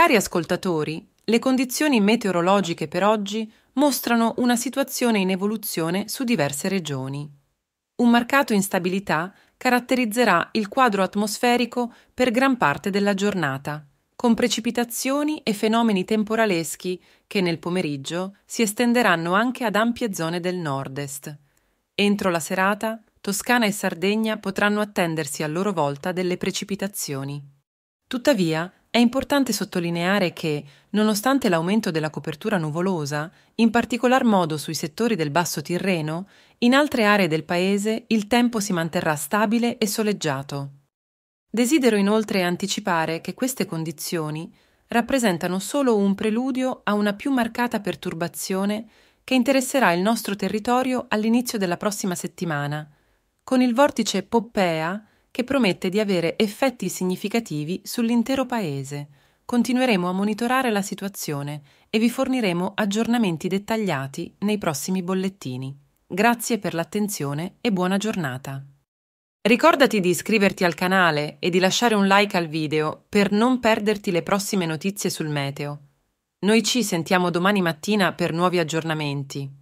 Cari ascoltatori, le condizioni meteorologiche per oggi mostrano una situazione in evoluzione su diverse regioni. Un marcato instabilità caratterizzerà il quadro atmosferico per gran parte della giornata, con precipitazioni e fenomeni temporaleschi che nel pomeriggio si estenderanno anche ad ampie zone del nord-est. Entro la serata, Toscana e Sardegna potranno attendersi a loro volta delle precipitazioni. Tuttavia, è importante sottolineare che, nonostante l'aumento della copertura nuvolosa, in particolar modo sui settori del basso Tirreno, in altre aree del paese il tempo si manterrà stabile e soleggiato. Desidero inoltre anticipare che queste condizioni rappresentano solo un preludio a una più marcata perturbazione che interesserà il nostro territorio all'inizio della prossima settimana, con il vortice Poppea che promette di avere effetti significativi sull'intero Paese. Continueremo a monitorare la situazione e vi forniremo aggiornamenti dettagliati nei prossimi bollettini. Grazie per l'attenzione e buona giornata. Ricordati di iscriverti al canale e di lasciare un like al video per non perderti le prossime notizie sul meteo. Noi ci sentiamo domani mattina per nuovi aggiornamenti.